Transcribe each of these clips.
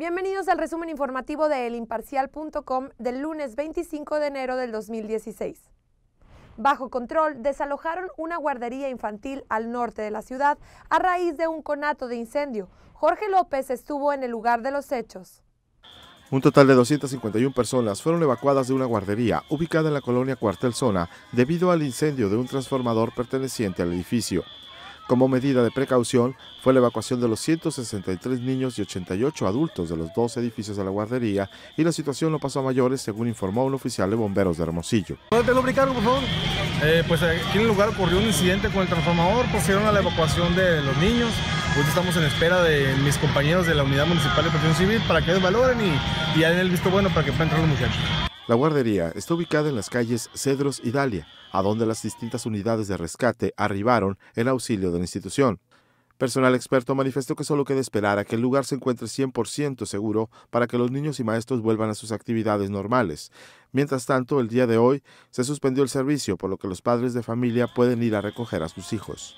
Bienvenidos al resumen informativo de elimparcial.com del lunes 25 de enero del 2016. Bajo control, desalojaron una guardería infantil al norte de la ciudad a raíz de un conato de incendio. Jorge López estuvo en el lugar de los hechos. Un total de 251 personas fueron evacuadas de una guardería ubicada en la colonia Cuartel Zona debido al incendio de un transformador perteneciente al edificio. Como medida de precaución fue la evacuación de los 163 niños y 88 adultos de los dos edificios de la guardería y la situación no pasó a mayores, según informó un oficial de bomberos de Hermosillo. ¿Puedes lubricarlo, por favor? Eh, pues aquí en el lugar ocurrió un incidente con el transformador, pusieron a la evacuación de los niños. Pues estamos en espera de mis compañeros de la Unidad Municipal de Protección Civil para que ellos valoren y, y den el visto bueno para que puedan entrar los muchachos. La guardería está ubicada en las calles Cedros y Dalia, a donde las distintas unidades de rescate arribaron en auxilio de la institución. Personal experto manifestó que solo queda esperar a que el lugar se encuentre 100% seguro para que los niños y maestros vuelvan a sus actividades normales. Mientras tanto, el día de hoy se suspendió el servicio, por lo que los padres de familia pueden ir a recoger a sus hijos.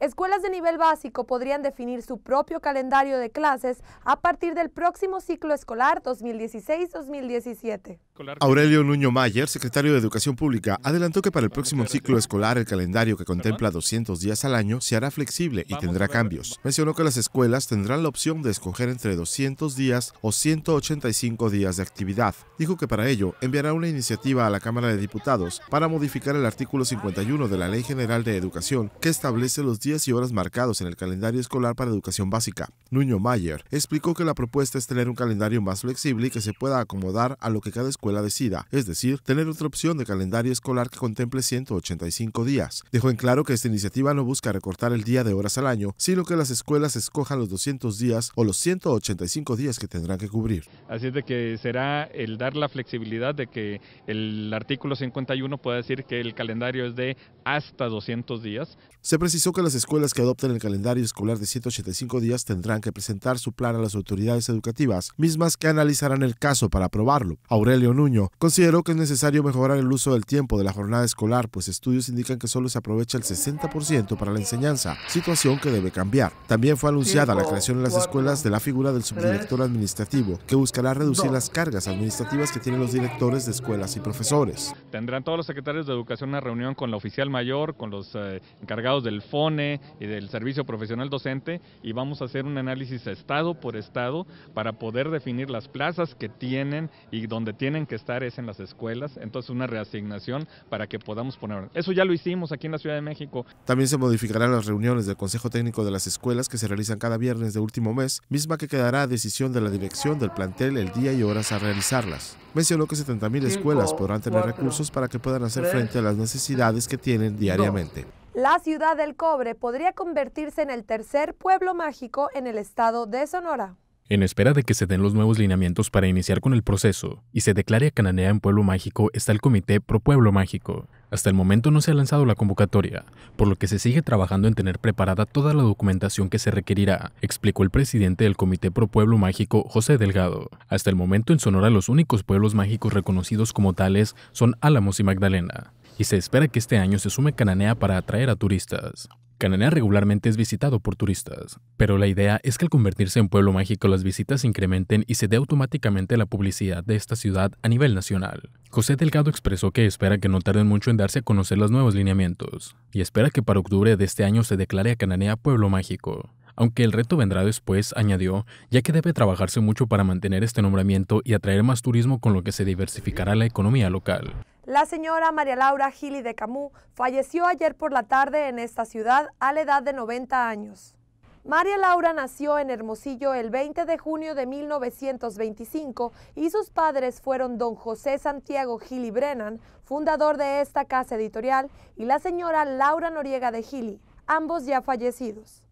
Escuelas de nivel básico podrían definir su propio calendario de clases a partir del próximo ciclo escolar 2016-2017. Aurelio Nuño Mayer, secretario de Educación Pública, adelantó que para el próximo ciclo escolar el calendario que contempla 200 días al año se hará flexible y tendrá cambios. Mencionó que las escuelas tendrán la opción de escoger entre 200 días o 185 días de actividad. Dijo que para ello enviará una iniciativa a la Cámara de Diputados para modificar el artículo 51 de la Ley General de Educación que establece los días y horas marcados en el calendario escolar para educación básica. Nuño Mayer explicó que la propuesta es tener un calendario más flexible y que se pueda acomodar a lo que cada escuela decida, es decir, tener otra opción de calendario escolar que contemple 185 días. Dejó en claro que esta iniciativa no busca recortar el día de horas al año, sino que las escuelas escojan los 200 días o los 185 días que tendrán que cubrir. Así es de que será el dar la flexibilidad de que el artículo 51 pueda decir que el calendario es de hasta 200 días. Se precisó que las escuelas que adopten el calendario escolar de 185 días tendrán que presentar su plan a las autoridades educativas, mismas que analizarán el caso para aprobarlo. Aurelio Nuño consideró que es necesario mejorar el uso del tiempo de la jornada escolar, pues estudios indican que solo se aprovecha el 60% para la enseñanza, situación que debe cambiar. También fue anunciada la creación en las escuelas de la figura del subdirector administrativo, que buscará reducir las cargas administrativas que tienen los directores de escuelas y profesores. Tendrán todos los secretarios de educación una reunión con la oficial mayor, con los eh, encargados del FONE, y del Servicio Profesional Docente y vamos a hacer un análisis estado por estado para poder definir las plazas que tienen y donde tienen que estar es en las escuelas, entonces una reasignación para que podamos poner. Eso ya lo hicimos aquí en la Ciudad de México. También se modificarán las reuniones del Consejo Técnico de las Escuelas que se realizan cada viernes de último mes, misma que quedará a decisión de la dirección del plantel el día y horas a realizarlas. Mencionó que 70.000 escuelas podrán tener recursos para que puedan hacer frente a las necesidades que tienen diariamente. La ciudad del cobre podría convertirse en el tercer pueblo mágico en el estado de Sonora. En espera de que se den los nuevos lineamientos para iniciar con el proceso y se declare a Cananea en pueblo mágico está el Comité Pro Pueblo Mágico. Hasta el momento no se ha lanzado la convocatoria, por lo que se sigue trabajando en tener preparada toda la documentación que se requerirá, explicó el presidente del Comité Pro Pueblo Mágico, José Delgado. Hasta el momento en Sonora los únicos pueblos mágicos reconocidos como tales son Álamos y Magdalena y se espera que este año se sume Cananea para atraer a turistas. Cananea regularmente es visitado por turistas, pero la idea es que al convertirse en pueblo mágico las visitas incrementen y se dé automáticamente la publicidad de esta ciudad a nivel nacional. José Delgado expresó que espera que no tarden mucho en darse a conocer los nuevos lineamientos, y espera que para octubre de este año se declare a Cananea pueblo mágico aunque el reto vendrá después, añadió, ya que debe trabajarse mucho para mantener este nombramiento y atraer más turismo con lo que se diversificará la economía local. La señora María Laura Gili de Camú falleció ayer por la tarde en esta ciudad a la edad de 90 años. María Laura nació en Hermosillo el 20 de junio de 1925 y sus padres fueron don José Santiago Gili Brennan, fundador de esta casa editorial, y la señora Laura Noriega de Gili, ambos ya fallecidos.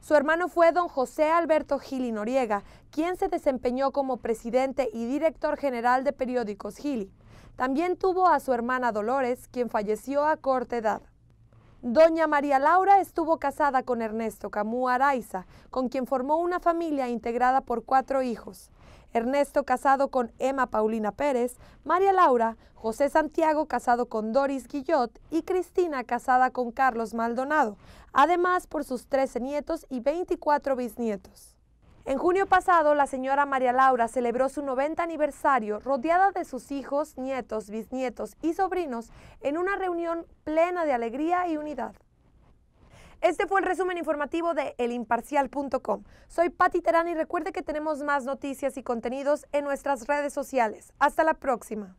Su hermano fue don José Alberto Gili Noriega, quien se desempeñó como presidente y director general de periódicos Gili. También tuvo a su hermana Dolores, quien falleció a corta edad. Doña María Laura estuvo casada con Ernesto Camú Araiza, con quien formó una familia integrada por cuatro hijos. Ernesto casado con Emma Paulina Pérez, María Laura, José Santiago casado con Doris Guillot y Cristina casada con Carlos Maldonado, además por sus 13 nietos y 24 bisnietos. En junio pasado, la señora María Laura celebró su 90 aniversario rodeada de sus hijos, nietos, bisnietos y sobrinos en una reunión plena de alegría y unidad. Este fue el resumen informativo de elimparcial.com. Soy Patti Terán y recuerde que tenemos más noticias y contenidos en nuestras redes sociales. Hasta la próxima.